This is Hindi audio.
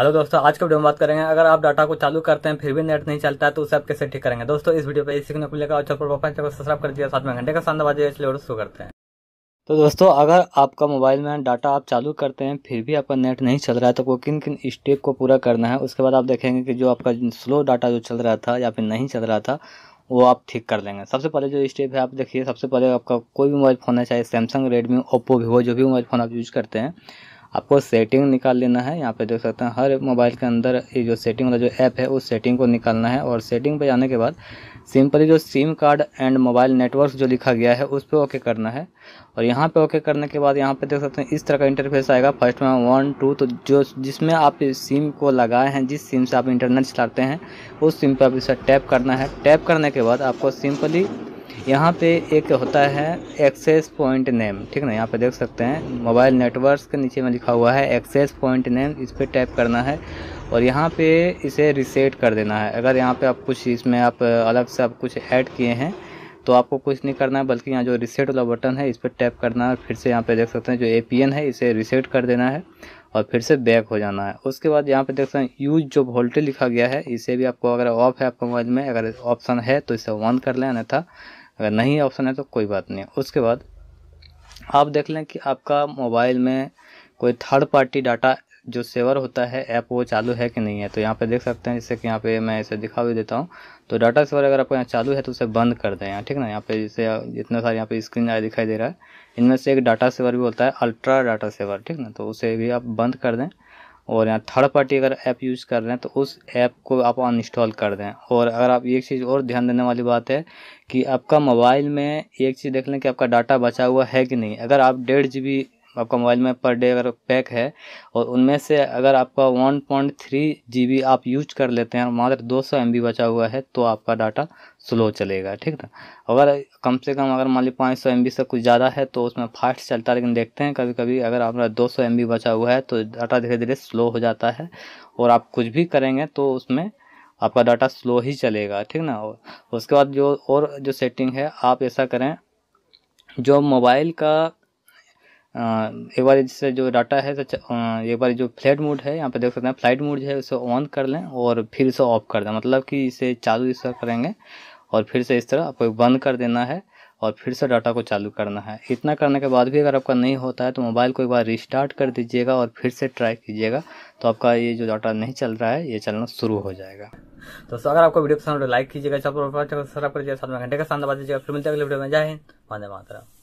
हेलो दोस्तों आज का वीडियो में बात करेंगे अगर आप डाटा को चालू करते हैं फिर भी नेट नहीं चलता है तो उसे आप कैसे ठीक करेंगे दोस्तों इस वीडियो पर ये सीखने को मिलेगा और चौपर पापा को सब्सक्राइब कर दिया साथ में घंटे का शानदार इसलिए और शुरू करते हैं तो दोस्तों अगर आपका मोबाइल में डाटा आप चालू करते हैं फिर भी आपका नेट नहीं चल रहा है तो वो किन किन स्टेप को पूरा करना है उसके बाद आप देखेंगे कि जो आपका स्लो डाटा जो चल रहा था या फिर नहीं चल रहा था वो आप ठीक कर लेंगे सबसे पहले जो स्टेप है आप देखिए सबसे पहले आपका कोई भी मोबाइल फ़ोन है चाहे सैमसंग रेडमी ओप्पो वीवो जो भी मोबाइल फ़ोन आप यूज़ करते हैं आपको सेटिंग निकाल लेना है यहाँ पे देख सकते हैं हर मोबाइल के अंदर ये जो सेटिंग वाला जो ऐप है उस सेटिंग को निकालना है और सेटिंग पे जाने के बाद सिंपली जो SIM card and mobile network जो लिखा गया है उस पर ओके करना है और यहाँ पे ओके करने के बाद यहाँ पे देख सकते हैं इस तरह का इंटरफेस आएगा फर्स्ट में वन टू तो जो जिसमें आप सिम को लगाए हैं जिस सिम से आप इंटरनेट चलाते हैं उस सिम पर आप इसे टैप करना है टैप करने के बाद आपको सिंपली यहाँ पे एक होता है एक्सेस पॉइंट नेम ठीक ना यहाँ पे देख सकते हैं मोबाइल नेटवर्क के नीचे में लिखा हुआ है एक्सेस पॉइंट नेम इस पर टैप करना है और यहाँ पे इसे रिसेट कर देना है अगर यहाँ पे आप कुछ इसमें आप अलग से आप कुछ ऐड किए हैं तो आपको कुछ नहीं करना है बल्कि यहाँ जो रिसेट वाला बटन है इस पर टैप करना है फिर से यहाँ पे देख सकते हैं जो ए है इसे रिसेट कर देना है और फिर से बैक हो जाना है उसके बाद यहाँ पे देख सकते हैं यूज जो वोल्टेज लिखा गया है इसे भी आपको अगर ऑफ है आपके मोबाइल में अगर ऑप्शन है तो इसे ऑन कर लें अन्यथा अगर नहीं ऑप्शन है तो कोई बात नहीं उसके बाद आप देख लें कि आपका मोबाइल में कोई थर्ड पार्टी डाटा जो सेवर होता है ऐप वो चालू है कि नहीं है तो यहाँ पे देख सकते हैं जैसे कि यहाँ पे मैं इसे दिखा भी देता हूँ तो डाटा सेवर अगर आपको यहाँ चालू है तो उसे बंद कर दें यहाँ ठीक ना यहाँ पे जैसे जितना सारे यहाँ पे स्क्रीन आया दिखाई दे रहा है इनमें से एक डाटा सेवर भी होता है अल्ट्रा डाटा सेवर ठीक ना तो उसे भी आप बंद कर दें और यहाँ थर्ड पार्टी अगर ऐप यूज़ कर रहे हैं तो उस ऐप को आप अनइंस्टॉल कर दें और अगर आप एक चीज़ और ध्यान देने वाली बात है कि आपका मोबाइल में एक चीज़ देख लें कि आपका डाटा बचा हुआ है कि नहीं अगर आप डेढ़ जी आपका मोबाइल में पर डे अगर पैक है और उनमें से अगर आपका one point three G B आप यूज कर लेते हैं और मात्र दो सौ एम बी बचा हुआ है तो आपका डाटा स्लो चलेगा ठीक ना अगर कम से कम अगर मान ली पाँच सौ एम बी से कुछ ज़्यादा है तो उसमें फास्ट चलता है लेकिन देखते हैं कभी कभी अगर आपका दो सौ एम बी बचा हुआ है तो डाटा धीरे धीरे स्लो हो जाता है और आप कुछ भी करेंगे तो उसमें आपका डाटा स्लो ही चलेगा ठीक ना और उसके बाद जो और जो सेटिंग है आप ऐसा करें जो मोबाइल का एवरेज से जो डाटा है तो एक बार जो फ्लैट मोड है यहाँ पे देख सकते हैं फ्लाइट मोड जो है उसे ऑन कर लें और फिर इसे ऑफ कर दें मतलब कि इसे चालू इस तरह करेंगे और फिर से इस तरह आपको बंद कर देना है और फिर से डाटा को चालू करना है इतना करने के बाद भी अगर आपका नहीं होता है तो मोबाइल को एक बार रिस्टार्ट कर दीजिएगा और फिर से ट्राई कीजिएगा तो आपका ये जो डाटा नहीं चल रहा है ये चलना शुरू हो जाएगा तो सर अगर आपको वीडियो पसंद हो तो लाइक कीजिएगा सब्सक्राइब कर साथ में घंटे का शानदार दीजिएगा फिर मिलते हैं अगले वीडियो में जय हिंद वंदे मातरम